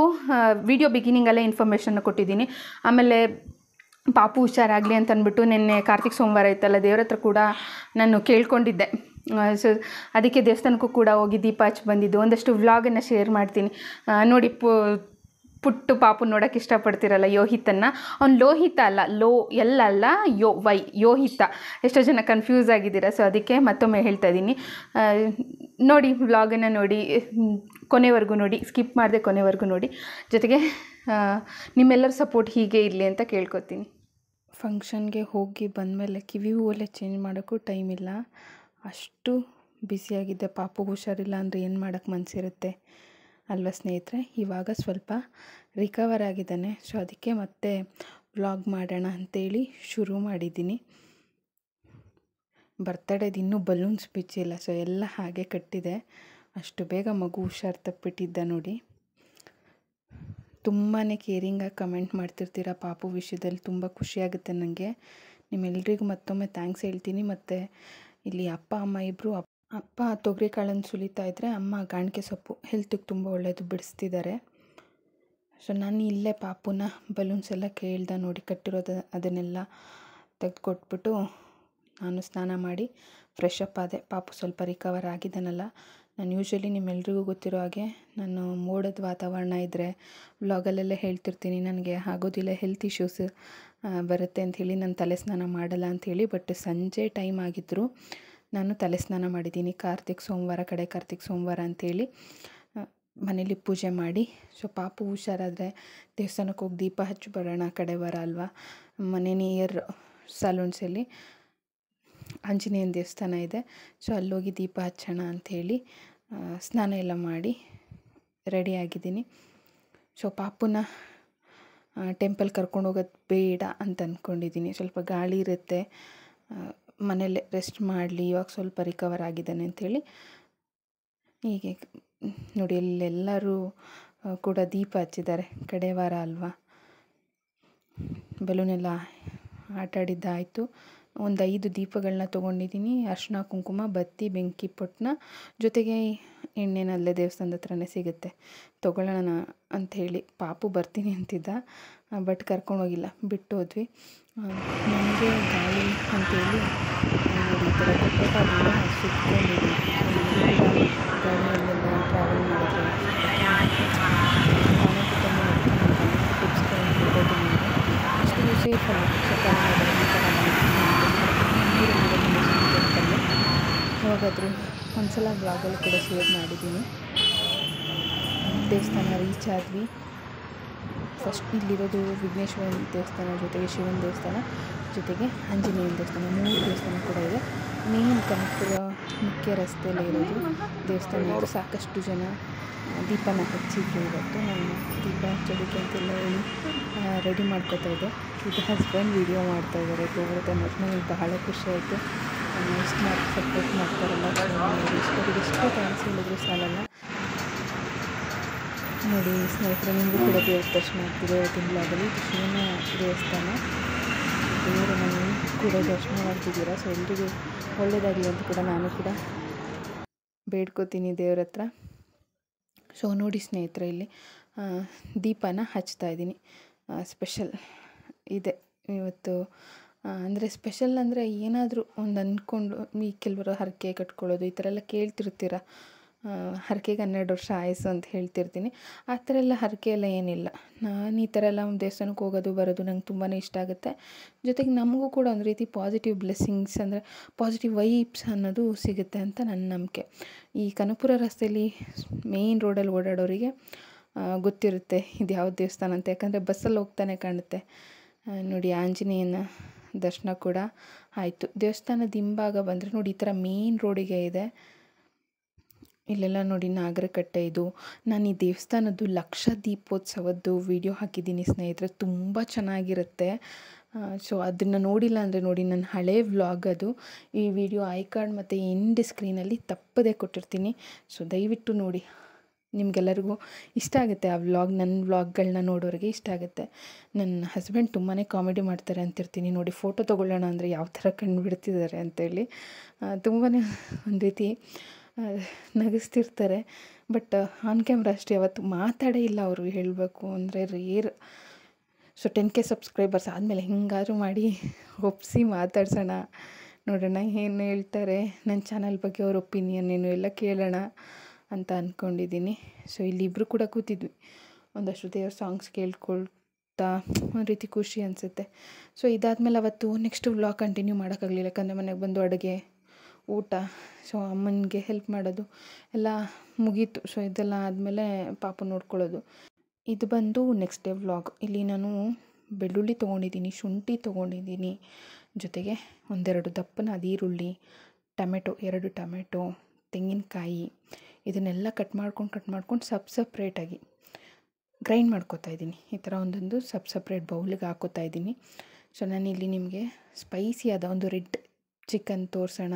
ವಿಡಿಯೋ ಬಿಗಿನಿಂಗಲ್ಲೇ ಇನ್ಫಾರ್ಮೇಷನ್ ಕೊಟ್ಟಿದ್ದೀನಿ ಆಮೇಲೆ ಪಾಪು ಹುಷಾರಾಗಲಿ ಅಂತ ಅಂದ್ಬಿಟ್ಟು ನಿನ್ನೆ ಕಾರ್ತಿಕ್ ಸೋಮವಾರ ಇತ್ತಲ್ಲ ದೇವ್ರ ಹತ್ರ ಕೂಡ ನಾನು ಕೇಳ್ಕೊಂಡಿದ್ದೆ ಸೊ ಅದಕ್ಕೆ ದೇವಸ್ಥಾನಕ್ಕೂ ಕೂಡ ಹೋಗಿ ದೀಪ ಹಚ್ಚಿ ಬಂದಿದ್ದು ಒಂದಷ್ಟು ವ್ಲಾಗನ್ನು ಶೇರ್ ಮಾಡ್ತೀನಿ ನೋಡಿ ಪು ಪುಟ್ಟು ಪಾಪು ನೋಡೋಕೆ ಇಷ್ಟಪಡ್ತಿರಲ್ಲ ಯೋಹಿತನ್ನ ಅವ್ನು ಲೋಹಿತ ಅಲ್ಲ ಲೋ ಎಲ್ಲ ಅಲ್ಲ ಯೋ ವೈ ಯೋಹಿತ ಎಷ್ಟೋ ಜನ ಕನ್ಫ್ಯೂಸ್ ಆಗಿದ್ದೀರ ಸೊ ಅದಕ್ಕೆ ಮತ್ತೊಮ್ಮೆ ಹೇಳ್ತಾ ಇದ್ದೀನಿ ನೋಡಿ ವ್ಲಾಗನ್ನು ನೋಡಿ ಕೊನೆವರೆಗೂ ನೋಡಿ ಸ್ಕಿಪ್ ಮಾಡಿದೆ ಕೊನೆವರೆಗೂ ನೋಡಿ ಜೊತೆಗೆ ನಿಮ್ಮೆಲ್ಲರ ಸಪೋರ್ಟ್ ಹೀಗೆ ಇರಲಿ ಅಂತ ಕೇಳ್ಕೊತೀನಿ ಫಂಕ್ಷನ್ಗೆ ಹೋಗಿ ಬಂದ ಮೇಲೆ ಕಿವಿ ಹೂವಲ್ಲೇ ಚೇಂಜ್ ಮಾಡೋಕ್ಕೂ ಟೈಮ್ ಇಲ್ಲ ಅಷ್ಟು ಬ್ಯುಸಿಯಾಗಿದೆ ಪಾಪು ಹುಷಾರಿಲ್ಲ ಅಂದರೆ ಏನು ಮಾಡೋಕ್ಕೆ ಮನಸ್ಸಿರುತ್ತೆ ಅಲ್ವಾ ಸ್ನೇಹಿತರೆ ಇವಾಗ ಸ್ವಲ್ಪ ರಿಕವರ್ ಆಗಿದ್ದಾನೆ ಸೊ ಅದಕ್ಕೆ ಮತ್ತೆ ವ್ಲಾಗ್ ಮಾಡೋಣ ಅಂತೇಳಿ ಶುರು ಮಾಡಿದ್ದೀನಿ ಬರ್ತಡೇದು ಇನ್ನೂ ಬಲೂನ್ಸ್ ಬಿಚ್ಚಿಲ್ಲ ಸೊ ಎಲ್ಲ ಹಾಗೆ ಕಟ್ಟಿದೆ ಅಷ್ಟು ಬೇಗ ಮಗು ಹುಷಾರ್ ತಪ್ಪಿಟ್ಟಿದ್ದ ನೋಡಿ ತುಂಬಾ ಕೇರಿಂಗಾಗಿ ಕಮೆಂಟ್ ಮಾಡ್ತಿರ್ತೀರ ಪಾಪು ವಿಷಯದಲ್ಲಿ ತುಂಬ ಖುಷಿಯಾಗುತ್ತೆ ನನಗೆ ನಿಮ್ಮೆಲ್ಲರಿಗೂ ಮತ್ತೊಮ್ಮೆ ಥ್ಯಾಂಕ್ಸ್ ಹೇಳ್ತೀನಿ ಮತ್ತು ಇಲ್ಲಿ ಅಪ್ಪ ಅಮ್ಮ ಇಬ್ಬರು ಅಪ್ಪ ತೊಗರಿ ಕಾಳನ್ನು ಸುಲಿತಾ ಇದ್ದರೆ ಅಮ್ಮ ಗಾಣಿಕೆ ಸೊಪ್ಪು ಹೆಲ್ತಿಗೆ ತುಂಬ ಒಳ್ಳೆಯದು ಬಿಡಿಸ್ತಿದ್ದಾರೆ ಸೊ ನಾನು ಇಲ್ಲೇ ಪಾಪುನ ಬಲೂನ್ಸ್ ಎಲ್ಲ ಕೇಳ್ದೆ ನೋಡಿ ಕಟ್ಟಿರೋದು ಅದನ್ನೆಲ್ಲ ತೆಗೆದುಕೊಟ್ಬಿಟ್ಟು ನಾನು ಸ್ನಾನ ಮಾಡಿ ಫ್ರೆಶ್ ಅಪ್ ಆದೆ ಪಾಪು ಸ್ವಲ್ಪ ರಿಕವರ್ ಆಗಿದ್ದಾನಲ್ಲ ನಾನು ಯೂಶ್ವಲಿ ನಿಮ್ಮೆಲ್ರಿಗೂ ಗೊತ್ತಿರೋ ಹಾಗೆ ನಾನು ಮೋಡದ ವಾತಾವರಣ ಇದ್ದರೆ ವ್ಲಾಗಲ್ಲೆಲ್ಲ ಹೇಳ್ತಿರ್ತೀನಿ ನನಗೆ ಆಗೋದಿಲ್ಲ ಹೆಲ್ತ್ ಇಶ್ಯೂಸ್ ಬರುತ್ತೆ ಅಂಥೇಳಿ ನಾನು ತಲೆ ಸ್ನಾನ ಮಾಡಲ್ಲ ಅಂಥೇಳಿ ಬಟ್ ಸಂಜೆ ಟೈಮ್ ಆಗಿದ್ದರು ನಾನು ತಲೆ ಸ್ನಾನ ಮಾಡಿದ್ದೀನಿ ಕಾರ್ತಿಕ್ ಸೋಮವಾರ ಕಡೆ ಕಾರ್ತಿಕ್ ಸೋಮವಾರ ಅಂಥೇಳಿ ಮನೇಲಿ ಪೂಜೆ ಮಾಡಿ ಸೊ ಪಾಪು ಹುಷಾರಾದರೆ ದೇವಸ್ಥಾನಕ್ಕೆ ಹೋಗಿ ದೀಪ ಹಚ್ಚಿ ಬರೋಣ ಕಡೆ ವಾರ ಅಲ್ವಾ ಮನೆ ನಿಯರ್ ಸಲೂನ್ಸಲ್ಲಿ ಆಂಜನೇಯನ ದೇವಸ್ಥಾನ ಇದೆ ಸೊ ಅಲ್ಲೋಗಿ ದೀಪ ಹಚ್ಚೋಣ ಅಂಥೇಳಿ ಸ್ನಾನ ಎಲ್ಲ ಮಾಡಿ ರೆಡಿಯಾಗಿದ್ದೀನಿ ಸೊ ಪಾಪುನ ಟೆಂಪಲ್ ಕರ್ಕೊಂಡು ಹೋಗೋದು ಬೇಡ ಅಂತ ಅಂದ್ಕೊಂಡಿದ್ದೀನಿ ಸ್ವಲ್ಪ ಗಾಳಿ ಇರುತ್ತೆ ಮನೇಲೆ ರೆಸ್ಟ್ ಮಾಡಲಿ ಇವಾಗ ಸ್ವಲ್ಪ ರಿಕವರ್ ಆಗಿದ್ದಾನೆ ಅಂಥೇಳಿ ಹೀಗೆ ನೋಡಿ ಎಲ್ಲೆಲ್ಲರೂ ಕೂಡ ದೀಪ ಹಚ್ಚಿದ್ದಾರೆ ಕಡೆ ವಾರ ಅಲ್ವಾ ಬಲೂನೆಲ್ಲ ಆಟಾಡಿದ್ದಾಯಿತು ಒಂದು ಐದು ದೀಪಗಳನ್ನ ತೊಗೊಂಡಿದ್ದೀನಿ ಅರ್ಶಿನ ಕುಂಕುಮ ಬತ್ತಿ ಬೆಂಕಿ ಪೊಟ್ಟನ ಜೊತೆಗೆ ಎಣ್ಣೆನಲ್ಲೇ ಅಲ್ಲೇ ದೇವಸ್ಥಾನದ ಹತ್ರನೇ ಸಿಗುತ್ತೆ ತೊಗೊಳ್ಳೋಣ ಅಂಥೇಳಿ ಪಾಪು ಬರ್ತೀನಿ ಅಂತಿದ್ದ ಬಟ್ ಕರ್ಕೊಂಡೋಗಿಲ್ಲ ಬಿಟ್ಟು ಹೋದ್ವಿ ನಮಗೆ ಡೈಕಂಟೆಲ್ ನಾನು ಇದರ ತರಕ್ಕೆ ಕರನ ಶುಕ್ಕೆ ನೀಡಿ ನಾನು ಇದರನ್ನ ಮಾಡ್ತೀನಿ ನಾನು ಯಾನಿ ಪಾ ಮತ್ತು ನಿಮ್ಮೆಲ್ಲರಿಗೂ ಸಬ್ಸ್ಕ್ರೈಬ್ ಮಾಡ್ಕೊಡಿ ಅದರಿಂದಲೇ ಫಾಲೋ ಮಾಡ್ತೀರಾ ಆಗೋದ್ರೂ ಒಂದ ಸಲ ಬ್ಲಾಗ್ ಅನ್ನು ಕೂಡ ಶೇರ್ ಮಾಡಿದೀನಿ ದೆಸ್ತನ ರೀಚ್ ಆದ್ವಿ ಫಸ್ಟ್ ಇಲ್ಲಿರೋದು ವಿಘ್ನೇಶ್ವರ ದೇವಸ್ಥಾನ ಜೊತೆಗೆ ಶಿವನ ದೇವಸ್ಥಾನ ಜೊತೆಗೆ ಆಂಜನೇಯನ ದೇವಸ್ಥಾನ ಮೂರು ದೇವಸ್ಥಾನ ಕೂಡ ಇದೆ ಮೇನ್ ಕನಕಪುರ ಮುಖ್ಯ ರಸ್ತೆಯಲ್ಲಿ ಇರೋದು ದೇವಸ್ಥಾನ ಇದು ಸಾಕಷ್ಟು ಜನ ದೀಪನ ಹಚ್ಚಿದ್ರು ಇವತ್ತು ನಾನು ದೀಪ ಹಚ್ಚೋದಕ್ಕೆ ಅಂತೆಲ್ಲ ಹೇಳಿ ರೆಡಿ ಮಾಡ್ಕೋತಾ ಇದ್ದೆ ಇದು ಹಸ್ಬೆಂಡ್ ವೀಡಿಯೋ ಮಾಡ್ತಾ ಇದ್ದಾರೆ ಗೋವರ್ಧನ್ ಅನ್ನೋದು ನನಗೆ ಬಹಳ ಖುಷಿ ಆಯಿತು ಇಷ್ಟು ಮಾಡಿ ಸಪೋರ್ಟ್ ಮಾಡ್ತಾರಲ್ಲ ಇಷ್ಟು ಥ್ಯಾಂಕ್ಸ್ ಹೇಳಿದ್ರು ಸಾಲಲ್ಲ ನೋಡಿ ಸ್ನೇಹಿತರೆ ನಿಮಗೂ ಕೂಡ ದೇವ್ರ ದರ್ಶನ ಆಗ್ತಿದೆ ತಿಂಗಳಾಗಲಿ ಶಿವನ ದೇವಸ್ಥಾನ ದೇವರ ಕೂಡ ದರ್ಶನ ಮಾಡ್ತಿದ್ದೀರಾ ಸೊ ಎಲ್ರಿಗೂ ಒಳ್ಳೆಯದಾಗಲಿ ಅಂತ ಕೂಡ ನಾನು ಕೂಡ ಬೇಡ್ಕೋತೀನಿ ದೇವ್ರ ಹತ್ರ ಸೊ ನೋಡಿ ಸ್ನೇಹಿತರೆ ಇಲ್ಲಿ ದೀಪನ ಹಚ್ತಾ ಇದ್ದೀನಿ ಸ್ಪೆಷಲ್ ಇದೆ ಇವತ್ತು ಅಂದರೆ ಸ್ಪೆಷಲ್ ಅಂದರೆ ಏನಾದರೂ ಒಂದು ಅಂದ್ಕೊಂಡು ಈ ಕೆಲವರು ಹರಕೆ ಕಟ್ಕೊಳ್ಳೋದು ಈ ಥರ ಎಲ್ಲ ಕೇಳ್ತಿರ್ತೀರ ಹರಕೆಗೆ ಹನ್ನೆರಡು ವರ್ಷ ಆಯಸ್ಸು ಅಂತ ಹೇಳ್ತಿರ್ತೀನಿ ಆ ಥರ ಎಲ್ಲ ಹರಕೆ ಎಲ್ಲ ಏನಿಲ್ಲ ನಾನು ಈ ಥರ ಎಲ್ಲ ಒಂದು ದೇವಸ್ಥಾನಕ್ಕೆ ಹೋಗೋದು ಬರೋದು ನಂಗೆ ತುಂಬಾ ಇಷ್ಟ ಆಗುತ್ತೆ ಜೊತೆಗೆ ನಮಗೂ ಕೂಡ ಒಂದು ರೀತಿ ಪಾಸಿಟಿವ್ ಬ್ಲೆಸ್ಸಿಂಗ್ಸ್ ಅಂದರೆ ಪಾಸಿಟಿವ್ ವೈಪ್ಸ್ ಅನ್ನೋದು ಸಿಗುತ್ತೆ ಅಂತ ನನ್ನ ನಂಬಿಕೆ ಈ ಕನಪುರ ರಸ್ತೆಯಲ್ಲಿ ಮೇಯ್ನ್ ರೋಡಲ್ಲಿ ಓಡಾಡೋರಿಗೆ ಗೊತ್ತಿರುತ್ತೆ ಇದು ಯಾವ ದೇವಸ್ಥಾನ ಅಂತ ಯಾಕಂದರೆ ಬಸ್ಸಲ್ಲಿ ಹೋಗ್ತಾನೆ ಕಾಣುತ್ತೆ ನೋಡಿ ಆಂಜನೇಯನ ದರ್ಶನ ಕೂಡ ಆಯಿತು ದೇವಸ್ಥಾನದ ಹಿಂಭಾಗ ಬಂದರೆ ನೋಡಿ ಈ ಥರ ಮೇಯ್ನ್ ರೋಡಿಗೆ ಇದೆ ಇಲ್ಲೆಲ್ಲ ನೋಡಿ ನಾಗರಕಟ್ಟೆ ಇದು ನಾನು ಈ ದೇವಸ್ಥಾನದ್ದು ಲಕ್ಷ ದೀಪೋತ್ಸವದ್ದು ವೀಡಿಯೋ ಹಾಕಿದ್ದೀನಿ ಸ್ನೇಹಿತರೆ ತುಂಬ ಚೆನ್ನಾಗಿರುತ್ತೆ ಸೊ ಅದನ್ನು ನೋಡಿಲ್ಲ ಅಂದರೆ ನೋಡಿ ನನ್ನ ಹಳೆ ವ್ಲಾಗ್ ಅದು ಈ ವಿಡಿಯೋ ಐ ಕಾರ್ಡ್ ಮತ್ತು ಎಂಡ್ ಸ್ಕ್ರೀನಲ್ಲಿ ತಪ್ಪದೇ ಕೊಟ್ಟಿರ್ತೀನಿ ಸೊ ದಯವಿಟ್ಟು ನೋಡಿ ನಿಮಗೆಲ್ಲರಿಗೂ ಇಷ್ಟ ಆಗುತ್ತೆ ಆ ವ್ಲಾಗ್ ನನ್ನ ವ್ಲಾಗ್ಗಳನ್ನ ನೋಡೋರಿಗೆ ಇಷ್ಟ ಆಗುತ್ತೆ ನನ್ನ ಹಸ್ಬೆಂಡ್ ತುಂಬಾ ಕಾಮಿಡಿ ಮಾಡ್ತಾರೆ ಅಂತಿರ್ತೀನಿ ನೋಡಿ ಫೋಟೋ ತೊಗೊಳ್ಳೋಣ ಅಂದರೆ ಯಾವ ಥರ ಕಂಡುಬಿಡ್ತಿದ್ದಾರೆ ಅಂತೇಳಿ ತುಂಬಾ ಒಂದು ರೀತಿ ನಗಿಸ್ತಿರ್ತಾರೆ ಬಟ್ ಆನ್ ಕ್ಯಾಮ್ರಾ ಅಷ್ಟೇ ಅವತ್ತು ಮಾತಾಡೇ ಇಲ್ಲ ಅವರು ಹೇಳಬೇಕು ಅಂದರೆ rare so ten K subscribers ಆದಮೇಲೆ ಹೆಂಗಾದ್ರೂ ಮಾಡಿ ಒಪ್ಪಿಸಿ ಮಾತಾಡ್ಸೋಣ ನೋಡೋಣ ಏನು ಹೇಳ್ತಾರೆ ನನ್ನ ಚಾನಲ್ ಬಗ್ಗೆ ಅವ್ರ ಒಪಿನಿಯನ್ ಏನು ಎಲ್ಲ ಕೇಳೋಣ ಅಂತ ಅಂದ್ಕೊಂಡಿದ್ದೀನಿ ಸೊ ಇಬ್ಬರು ಕೂಡ ಕೂತಿದ್ವಿ ಒಂದಷ್ಟು ದೇವ್ರ ಸಾಂಗ್ಸ್ ಕೇಳ್ಕೊಳ್ತಾ ಒಂದು ರೀತಿ ಖುಷಿ ಅನಿಸುತ್ತೆ ಸೊ ಇದಾದಮೇಲೆ ಅವತ್ತು ನೆಕ್ಸ್ಟ್ ವ್ಲಾಗ್ ಕಂಟಿನ್ಯೂ ಮಾಡೋಕ್ಕಾಗಲಿಲ್ಲ ಯಾಕಂದರೆ ಮನೆಗೆ ಬಂದು ಅಡುಗೆ ಊಟ ಸೊ ಅಮ್ಮನಿಗೆ ಹೆಲ್ಪ್ ಮಾಡೋದು ಎಲ್ಲ ಮುಗೀತು ಸೊ ಇದೆಲ್ಲ ಆದಮೇಲೆ ಪಾಪ ನೋಡ್ಕೊಳ್ಳೋದು ಇದು ಬಂದು ನೆಕ್ಸ್ಟ್ ಡೇ ವ್ಲಾಗ್ ಇಲ್ಲಿ ನಾನು ಬೆಳ್ಳುಳ್ಳಿ ತೊಗೊಂಡಿದ್ದೀನಿ ಶುಂಠಿ ತೊಗೊಂಡಿದ್ದೀನಿ ಜೊತೆಗೆ ಒಂದೆರಡು ದಪ್ಪನ ಅದು ಈರುಳ್ಳಿ ಟೊಮೆಟೊ ಎರಡು ಟೊಮೆಟೊ ತೆಂಗಿನಕಾಯಿ ಇದನ್ನೆಲ್ಲ ಕಟ್ ಮಾಡ್ಕೊಂಡು ಕಟ್ ಮಾಡ್ಕೊಂಡು ಸಪ್ ಸಪ್ರೇಟಾಗಿ ಗ್ರೈಂಡ್ ಮಾಡ್ಕೋತಾ ಇದ್ದೀನಿ ಈ ಥರ ಒಂದೊಂದು ಸಪ್ ಸಪ್ರೇಟ್ ಬೌಲಿಗೆ ಹಾಕೋತಾ ಇದ್ದೀನಿ ಸೊ ನಾನಿಲ್ಲಿ ನಿಮಗೆ ಸ್ಪೈಸಿಯಾದ ಒಂದು ರೆಡ್ ಚಿಕನ್ ತೋರಿಸೋಣ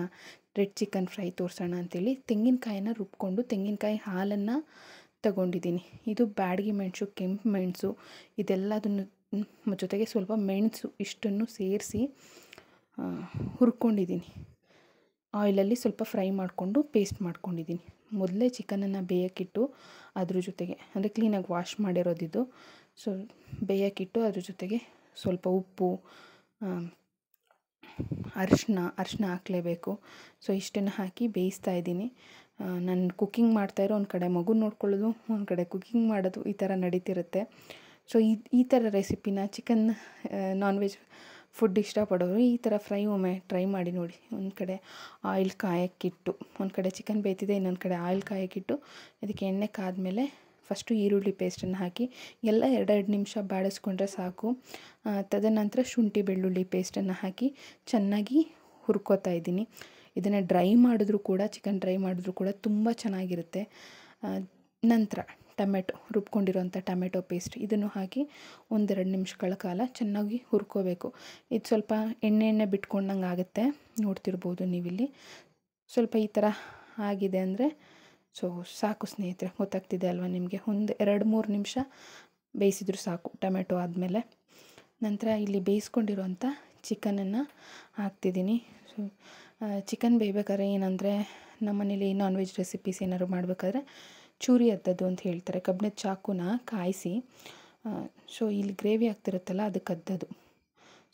ರೆಡ್ ಚಿಕನ್ ಫ್ರೈ ತೋರಿಸೋಣ ಅಂತೇಳಿ ತೆಂಗಿನಕಾಯನ್ನು ರುಬ್ಕೊಂಡು ತೆಂಗಿನಕಾಯಿ ಹಾಲನ್ನು ತಗೊಂಡಿದ್ದೀನಿ ಇದು ಬ್ಯಾಡಗಿ ಮೆಣಸು ಕೆಂಪು ಮೆಣಸು ಇದೆಲ್ಲದನ್ನು ಜೊತೆಗೆ ಸ್ವಲ್ಪ ಮೆಣಸು ಇಷ್ಟನ್ನು ಸೇರಿಸಿ ಹುರ್ಕೊಂಡಿದ್ದೀನಿ ಆಯಿಲಲ್ಲಿ ಸ್ವಲ್ಪ ಫ್ರೈ ಮಾಡಿಕೊಂಡು ಪೇಸ್ಟ್ ಮಾಡ್ಕೊಂಡಿದ್ದೀನಿ ಮೊದಲೇ ಚಿಕನನ್ನು ಬೇಯೋಕ್ಕಿಟ್ಟು ಅದ್ರ ಜೊತೆಗೆ ಅಂದರೆ ಕ್ಲೀನಾಗಿ ವಾಶ್ ಮಾಡಿರೋದಿದ್ದು ಸೊ ಬೇಯೋಕ್ಕಿಟ್ಟು ಅದ್ರ ಜೊತೆಗೆ ಸ್ವಲ್ಪ ಉಪ್ಪು ಅರಿಶಿನ ಅರಿಶಿನ ಹಾಕಲೇಬೇಕು ಸೊ ಇಷ್ಟನ್ನು ಹಾಕಿ ಬೇಯಿಸ್ತಾ ಇದ್ದೀನಿ ನಾನು ಕುಕ್ಕಿಂಗ್ ಮಾಡ್ತಾಯಿರೋ ಒಂದು ಕಡೆ ಮಗು ನೋಡ್ಕೊಳ್ಳೋದು ಒಂದು ಕಡೆ ಕುಕ್ಕಿಂಗ್ ಮಾಡೋದು ಈ ಥರ ನಡೀತಿರುತ್ತೆ ಸೊ ಈ ಈ ಥರ ರೆಸಿಪಿನ ಚಿಕನ್ ನಾನ್ ವೆಜ್ ಫುಡ್ ಇಷ್ಟಪಡೋರು ಈ ಥರ ಫ್ರೈ ಒಮ್ಮೆ ಟ್ರೈ ಮಾಡಿ ನೋಡಿ ಒಂದು ಕಡೆ ಆಯಿಲ್ ಕಾಯಕ್ಕಿಟ್ಟು ಒಂದು ಕಡೆ ಚಿಕನ್ ಬೇಯ್ತಿದೆ ಇನ್ನೊಂದು ಕಡೆ ಆಯಿಲ್ ಕಾಯಕ್ಕಿಟ್ಟು ಅದಕ್ಕೆ ಎಣ್ಣೆ ಕಾದ ಮೇಲೆ ಫಸ್ಟು ಈರುಳ್ಳಿ ಪೇಸ್ಟನ್ನು ಹಾಕಿ ಎಲ್ಲ ಎರಡೆರಡು ನಿಮಿಷ ಬಾಡಿಸ್ಕೊಂಡ್ರೆ ಸಾಕು ತದನಂತರ ಶುಂಠಿ ಬೆಳ್ಳುಳ್ಳಿ ಪೇಸ್ಟನ್ನು ಹಾಕಿ ಚೆನ್ನಾಗಿ ಹುರ್ಕೋತಾ ಇದ್ದೀನಿ ಇದನ್ನು ಡ್ರೈ ಮಾಡಿದ್ರೂ ಕೂಡ ಚಿಕನ್ ಡ್ರೈ ಮಾಡಿದ್ರೂ ಕೂಡ ತುಂಬ ಚೆನ್ನಾಗಿರುತ್ತೆ ನಂತರ ಟೊಮೆಟೊ ರುಬ್ಕೊಂಡಿರೋಂಥ ಟೊಮೆಟೊ ಪೇಸ್ಟ್ ಇದನ್ನು ಹಾಕಿ ಒಂದೆರಡು ನಿಮಿಷಗಳ ಕಾಲ ಚೆನ್ನಾಗಿ ಹುರ್ಕೋಬೇಕು ಇದು ಸ್ವಲ್ಪ ಎಣ್ಣೆ ಎಣ್ಣೆ ಬಿಟ್ಕೊಂಡಂಗೆ ಆಗುತ್ತೆ ನೋಡ್ತಿರ್ಬೋದು ನೀವಿಲ್ಲಿ ಸ್ವಲ್ಪ ಈ ಥರ ಆಗಿದೆ ಅಂದರೆ ಸೊ ಸಾಕು ಸ್ನೇಹಿತರೆ ಗೊತ್ತಾಗ್ತಿದೆ ಅಲ್ವಾ ನಿಮಗೆ ಒಂದು ಎರಡು ಮೂರು ನಿಮಿಷ ಬೇಯಿಸಿದ್ರು ಸಾಕು ಟೊಮೆಟೊ ಆದಮೇಲೆ ನಂತರ ಇಲ್ಲಿ ಬೇಯಿಸ್ಕೊಂಡಿರೋಂಥ ಚಿಕನನ್ನು ಹಾಕ್ತಿದ್ದೀನಿ ಸೊ ಚಿಕನ್ ಬೇಯಬೇಕಾದ್ರೆ ಏನಂದರೆ ಮನೇಲಿ ನಾನ್ ವೆಜ್ ರೆಸಿಪೀಸ್ ಏನಾದ್ರು ಮಾಡಬೇಕಾದ್ರೆ ಚೂರಿ ಅದ್ದದ್ದು ಅಂತ ಹೇಳ್ತಾರೆ ಕಬ್ಬಿಣದ ಚಾಕುನ ಕಾಯಿಸಿ ಸೊ ಇಲ್ಲಿ ಗ್ರೇವಿ ಆಗ್ತಿರುತ್ತಲ್ಲ ಅದಕ್ಕೆ ಕದ್ದದು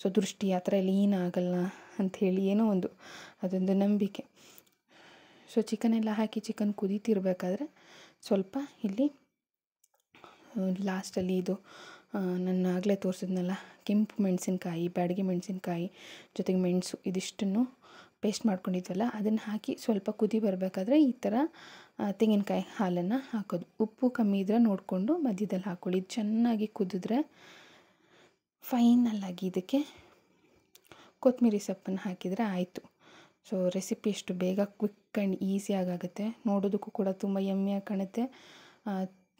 ಸೊ ದೃಷ್ಟಿ ಆ ಥರ ಎಲ್ಲ ಏನಾಗಲ್ಲ ಅಂಥೇಳಿ ಏನೋ ಒಂದು ಅದೊಂದು ನಂಬಿಕೆ ಸೊ ಚಿಕನ್ ಎಲ್ಲ ಹಾಕಿ ಚಿಕನ್ ಕುದೀತಿರ್ಬೇಕಾದ್ರೆ ಸ್ವಲ್ಪ ಇಲ್ಲಿ ಲಾಸ್ಟಲ್ಲಿ ಇದು ನನ್ನ ಆಗಲೇ ತೋರಿಸಿದ್ನಲ್ಲ ಕೆಂಪು ಮೆಣಸಿನ್ಕಾಯಿ ಬ್ಯಾಡಿಗೆ ಮೆಣಸಿನ್ಕಾಯಿ ಜೊತೆಗೆ ಮೆಣಸು ಇದಿಷ್ಟನ್ನು ಪೇಸ್ಟ್ ಮಾಡ್ಕೊಂಡಿದ್ವಲ್ಲ ಅದನ್ನು ಹಾಕಿ ಸ್ವಲ್ಪ ಕುದಿ ಬರಬೇಕಾದ್ರೆ ಈ ಥರ ತೆಂಗಿನಕಾಯಿ ಹಾಲನ್ನು ಹಾಕೋದು ಉಪ್ಪು ಕಮ್ಮಿ ಇದ್ರೆ ನೋಡಿಕೊಂಡು ಮಧ್ಯದಲ್ಲಿ ಹಾಕ್ಕೊಳ್ಳಿ ಚೆನ್ನಾಗಿ ಕುದಿದ್ರೆ ಫೈನಲ್ಲಾಗಿ ಇದಕ್ಕೆ ಕೊತ್ತಂಬರಿ ಸೊಪ್ಪನ್ನು ಹಾಕಿದರೆ ಆಯಿತು ಸೊ ರೆಸಿಪಿ ಎಷ್ಟು ಬೇಗ ಕ್ವಿಕ್ ಆ್ಯಂಡ್ ಈಸಿಯಾಗಿ ಆಗುತ್ತೆ ನೋಡೋದಕ್ಕೂ ಕೂಡ ತುಂಬ ಯಮ್ಮಿಯಾಗಿ ಕಾಣುತ್ತೆ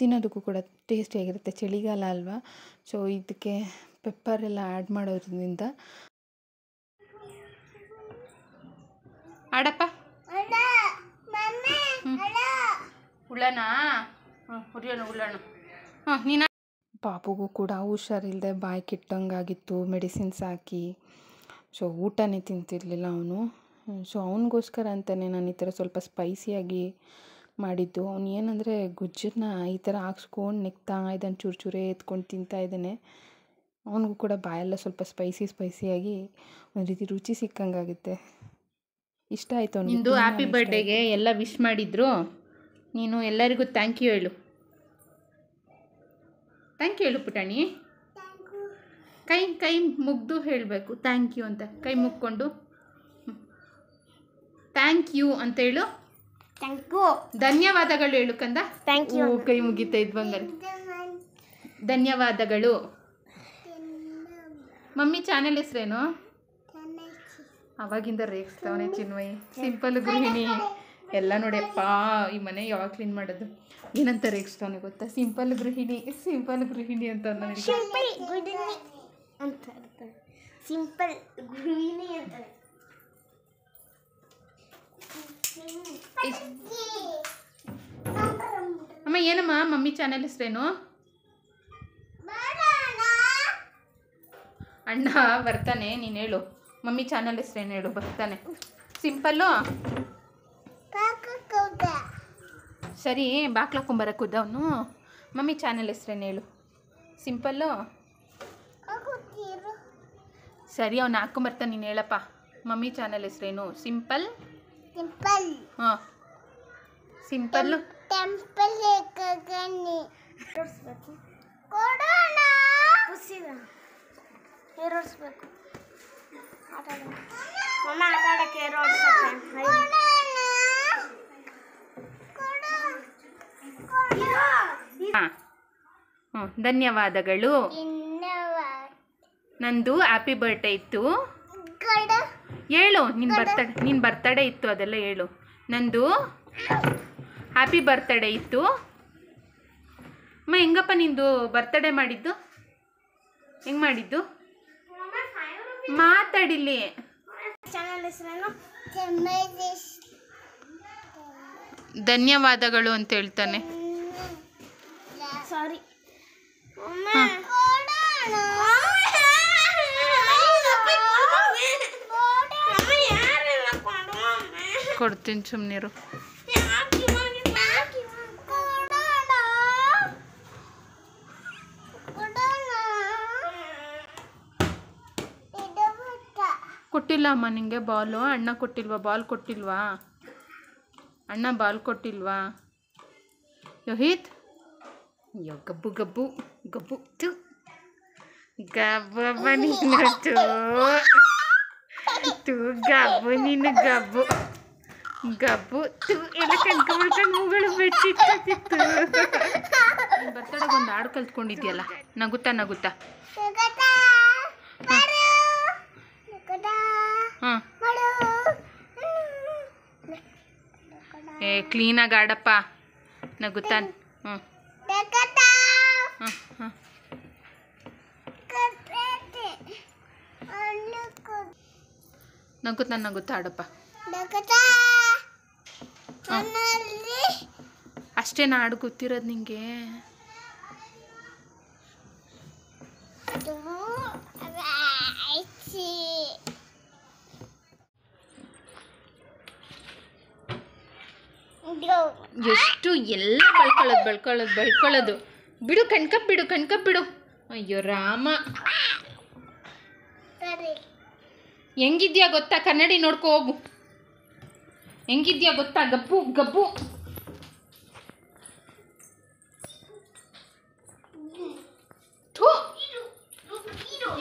ತಿನ್ನೋದಕ್ಕೂ ಕೂಡ ಟೇಸ್ಟಿಯಾಗಿರುತ್ತೆ ಚಳಿಗಾಲ ಅಲ್ವಾ ಸೊ ಇದಕ್ಕೆ ಎಲ್ಲ ಆ್ಯಡ್ ಮಾಡೋದ್ರಿಂದ ಆಡಪ್ಪ ಹ್ಞೂ ಹಾಂ ನೀನು ಪಾಪುಗೂ ಕೂಡ ಹುಷಾರಿಲ್ಲದೆ ಬಾಯಿ ಕಿಟ್ಟಂಗಾಗಿತ್ತು ಮೆಡಿಸಿನ್ಸ್ ಹಾಕಿ ಸೊ ಊಟನೇ ತಿಂತಿರ್ಲಿಲ್ಲ ಅವನು ಸೊ ಅವನಿಗೋಸ್ಕರ ಅಂತಲೇ ನಾನು ಈ ಥರ ಸ್ವಲ್ಪ ಸ್ಪೈಸಿಯಾಗಿ ಮಾಡಿದ್ದು ಅವನು ಏನಂದರೆ ಗುಜ್ಜನ್ನ ಈ ಥರ ಹಾಕ್ಸ್ಕೊಂಡು ನೆಕ್ತಾ ಇದ್ದಾನೆ ಚೂರು ಚೂರೇ ಎತ್ಕೊಂಡು ತಿಂತಾ ಇದ್ದಾನೆ ಅವನಿಗೂ ಕೂಡ ಬಾಯೆಲ್ಲ ಸ್ವಲ್ಪ ಸ್ಪೈಸಿ ಸ್ಪೈಸಿಯಾಗಿ ಒಂದು ರೀತಿ ರುಚಿ ಸಿಕ್ಕಂಗಾಗುತ್ತೆ ಇಷ್ಟ ಆಯಿತು ನಿಮ್ಮದು ಹ್ಯಾಪಿ ಬರ್ಡೇಗೆ ಎಲ್ಲ ವಿಶ್ ಮಾಡಿದ್ರು ನೀನು ಎಲ್ಲರಿಗೂ ಥ್ಯಾಂಕ್ ಯು ಹೇಳು ಥ್ಯಾಂಕ್ ಯು ಹೇಳು ಪುಟಾಣಿ ಕೈ ಕೈ ಮುಗ್ದು ಹೇಳಬೇಕು ಥ್ಯಾಂಕ್ ಯು ಅಂತ ಕೈ ಮುಗ್ಕೊಂಡು ಥ್ಯಾಂಕ್ ಯು ಅಂತ ಹೇಳು ಥ್ಯಾಂಕ್ ಯು ಧನ್ಯವಾದಗಳು ಹೇಳು ಕಂದ ಥ್ಯಾಂಕ್ ಯು ಕೈ ಮುಗಿತೆ ಧನ್ಯವಾದಗಳು ಮಮ್ಮಿ ಚಾನೆಲ್ ಹೆಸರೇನು ಅವಾಗಿಂದ ರೇಗಿಸ್ತಾವನೆ ಚಿನ್ಮಯಿ ಸಿಂಪಲ್ ಗೃಹಿಣಿ ಎಲ್ಲ ನೋಡಪ್ಪ ಈ ಮನೆ ಯಾವಾಗ ಕ್ಲೀನ್ ಮಾಡೋದು ಏನಂತ ರೇಗಿಸ್ತಾವನೆ ಗೊತ್ತಾ ಸಿಂಪಲ್ ಗೃಹಿಣಿ ಸಿಂಪಲ್ ಗೃಹಿಣಿ ಅಂತ ಸಿಂಪಲ್ ಗೃಹಿಣಿ ಅಂತ ಸಿಂಪಲ್ ಗೃಹಿಣಿ ಅಂತ ಅಮ್ಮ ಏನಮ್ಮ ಮಮ್ಮಿ ಚಾನೆಲ್ ಹೆಸ್ರೇನು ಅಣ್ಣ ಬರ್ತಾನೆ ನೀನು ಹೇಳು ಮಮ್ಮಿ ಚಾನಲ್ ಹೆಸ್ರೇನು ಹೇಳು ಬರ್ತಾನೆ ಸಿಂಪಲ್ಲು ಸರಿ ಬಾಕ್ಲಾಕೊಂಬರಕ್ಕೂದ ಅವನು ಮಮ್ಮಿ ಚಾನಲ್ ಹೆಸ್ರೇನು ಹೇಳು ಸಿಂಪಲ್ಲು ಸರಿ ಅವ್ನು ಹಾಕೊಂಬರ್ತಾನೆ ನೀನು ಹೇಳಪ್ಪ ಮಮ್ಮಿ ಚಾನಲ್ ಹೆಸ್ರೇನು ಸಿಂಪಲ್ ಸಿಂಪಲ್ సింపుల్ టెంపుల్ ఎక్కగని ఏరోడ్స్బెకు ಕೊಡೋಣ ಪುಸಿದ ಏರೋಡ್ಸ್ಬೇಕು ಮಮ್ಮ ಆಟ ಆಡಕ್ಕೆ ಧನ್ಯವಾದಗಳು ನಂದು ಹ್ಯಾಪಿ ಬರ್ಡೇ ಇತ್ತು ಹೇಳು ನಿನ್ನ ಬರ್ತಡೆ ನಿನ್ನ ಬರ್ತಡೇ ಇತ್ತು ಅದೆಲ್ಲ ಹೇಳು ನಂದು ಹ್ಯಾಪಿ ಬರ್ತಡೇ ಇತ್ತು ಅಮ್ಮ ಹೆಂಗಪ್ಪ ನಿಂದು ಬರ್ತಡೇ ಮಾಡಿದ್ದು ಹೆಂಗ್ ಮಾಡಿದ್ದು ಮಾತಾಡಿಲಿ ಧನ್ಯವಾದಗಳು ಅಂತ ಹೇಳ್ತಾನೆ ಸಾರಿ ಕೊಡ್ತೀನಿ ಸುಮ್ಮನಿರು ಕೊಟ್ಟಿಲ್ಲ ಅಮ್ಮ ನಿಮಗೆ ಬಾಲು ಅಣ್ಣ ಕೊಟ್ಟಿಲ್ವಾ ಬಾಲ್ ಕೊಟ್ಟಿಲ್ವಾ ಅಣ್ಣ ಬಾಲ್ ಕೊಟ್ಟಿಲ್ವಾ ಯೋಹಿತ್ ಅಯ್ಯೋ ಗಬ್ಬು ಗಬ್ಬು ಗಬ್ಬು ತು ಗಬ್ಬ ನೀನು ತು ಗಬ್ಬು ನೀನು ಗಬ್ಬು ಗಬ್ಬು ಎಲ್ಲ ಕಣ್ಕೊಂಡ್ಬಿಡ್ಕೊಂಡು ಮೂಗಳು ಬಿಟ್ಟಿತ್ತು ಬರ್ತಡೆಗೆ ಒಂದು ಹಾಡು ಕಲ್ತ್ಕೊಂಡಿದ್ಯಲ್ಲ ನಗುತ್ತಾ ನಗುತ್ತಾ ಹಾಂ ಏ ಕ್ಲೀನಾಗಿ ಆಡಪ್ಪ ನಗುತ್ತಾ ಹ್ಞೂ ನಗುತ್ತ ಹಾಂ ನಗುತ್ತಾ ನಗುತ್ತಾ ಆಡಪ್ಪ ಅಷ್ಟೇ ನಾಡು ಗೊತ್ತಿರೋದು ನಿಂಗೆ ಎಷ್ಟು ಎಲ್ಲ ಬಳ್ಕೊಳ್ಳೋದು ಬಳ್ಕೊಳ್ಳೋದು ಬಳ್ಕೊಳ್ಳೋದು ಬಿಡು ಕಣ್ಕಪ್ ಬಿಡು ಕಣ್ಕಪ್ ಬಿಡು ಅಯ್ಯೋ ರಾಮ ಹೆಂಗಿದ್ಯಾ ಗೊತ್ತಾ ಕನ್ನಡಿ ನೋಡ್ಕೋ ಹೋಗು ಹೆಂಗಿದ್ಯಾ ಗೊತ್ತಾ ಗಬ್ಬು ಗಬ್ಬು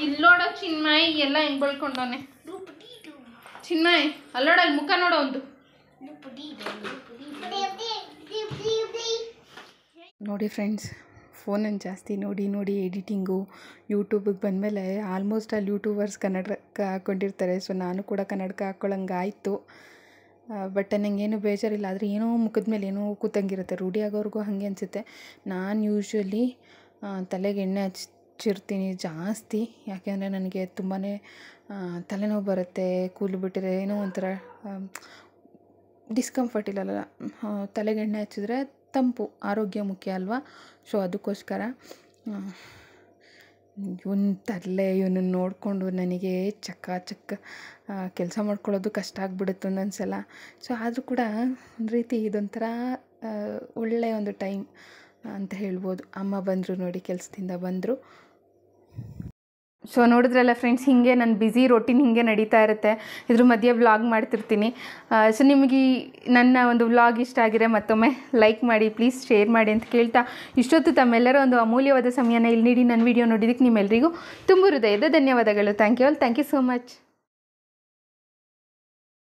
ಇಲ್ಲೋಡ ಚಿನ್ಮಾಯಿ ಎಲ್ಲ ಹೆಂಗ್ ಬಳ್ಕೊಂಡವನೆ ಚಿನ್ಮಾಯಿ ಅಲ್ಲೋಡ ಅಲ್ಲಿ ಮುಖ ನೋಡೋ ಒಂದು ನೋಡಿ ಫ್ರೆಂಡ್ಸ್ ಫೋನನ್ನು ಜಾಸ್ತಿ ನೋಡಿ ನೋಡಿ ಎಡಿಟಿಂಗು ಯೂಟ್ಯೂಬಿಗೆ ಬಂದಮೇಲೆ ಆಲ್ಮೋಸ್ಟ್ ಅಲ್ಲಿ ಯೂಟ್ಯೂಬರ್ಸ್ ಕನ್ನಡಕ್ಕೆ ಹಾಕ್ಕೊಂಡಿರ್ತಾರೆ ಸೊ ನಾನು ಕೂಡ ಕನ್ನಡಕ್ಕೆ ಹಾಕೊಳ್ಳಂಗಾಯಿತು ಬಟ್ ನನಗೇನು ಬೇಜಾರಿಲ್ಲ ಆದರೆ ಏನೋ ಮುಖದ ಮೇಲೆ ಏನೋ ಕೂತಂಗಿರುತ್ತೆ ರೂಢಿ ಆಗೋವರೆಗೂ ಹಾಗೆ ಅನಿಸುತ್ತೆ ನಾನು ಯೂಶ್ವಲಿ ತಲೆಗೆ ಎಣ್ಣೆ ಹಚ್ಚಿರ್ತೀನಿ ಜಾಸ್ತಿ ಯಾಕೆಂದರೆ ನನಗೆ ತುಂಬಾ ತಲೆನೋವು ಬರುತ್ತೆ ಕೂಲು ಬಿಟ್ಟರೆ ಏನೋ ಒಂಥರ ಡಿಸ್ಕಂಫರ್ಟ್ ಇಲ್ಲಲ್ಲ ತಲೆಗೆ ಎಣ್ಣೆ ಹಚ್ಚಿದ್ರೆ ತಂಪು ಆರೋಗ್ಯ ಮುಖ್ಯ ಅಲ್ವಾ ಸೊ ಅದಕ್ಕೋಸ್ಕರ ಒಂದು ತರಲೆ ಇವ್ನನ್ನ ನೋಡಿಕೊಂಡು ನನಗೆ ಚಕ್ಕ ಚಕ್ಕ ಕೆಲಸ ಮಾಡ್ಕೊಳ್ಳೋದು ಕಷ್ಟ ಆಗ್ಬಿಡುತ್ತೆ ಒಂದೊಂದು ಸಲ ಸೊ ಆದರೂ ಕೂಡ ಒಂದು ರೀತಿ ಇದೊಂಥರ ಒಳ್ಳೆಯ ಒಂದು ಟೈಮ್ ಅಂತ ಹೇಳ್ಬೋದು ಅಮ್ಮ ಬಂದರು ನೋಡಿ ಕೆಲಸದಿಂದ ಬಂದರು ಸೊ ನೋಡಿದ್ರಲ್ಲ ಫ್ರೆಂಡ್ಸ್ ಹೀಗೆ ನನ್ನ ಬ್ಯುಸಿ ರೊಟೀನ್ ಹೀಗೆ ನಡೀತಾ ಇರುತ್ತೆ ಇದ್ರ ಮಧ್ಯೆ ವ್ಲಾಗ್ ಮಾಡ್ತಿರ್ತೀನಿ ಸೊ ನಿಮಗೆ ನನ್ನ ಒಂದು ವ್ಲಾಗ್ ಇಷ್ಟ ಆಗಿದೆ ಮತ್ತೊಮ್ಮೆ ಲೈಕ್ ಮಾಡಿ ಪ್ಲೀಸ್ ಶೇರ್ ಮಾಡಿ ಅಂತ ಕೇಳ್ತಾ ಇಷ್ಟೊತ್ತು ತಮ್ಮೆಲ್ಲರ ಒಂದು ಅಮೂಲ್ಯವಾದ ಸಮಯನ ಇಲ್ಲಿ ನೀಡಿ ನನ್ನ ವಿಡಿಯೋ ನೋಡಿದ್ದಕ್ಕೆ ನಿಮ್ಮೆಲ್ಲರಿಗೂ ತುಂಬ ಹೃದಯದ ಧನ್ಯವಾದಗಳು thank you all thank you so much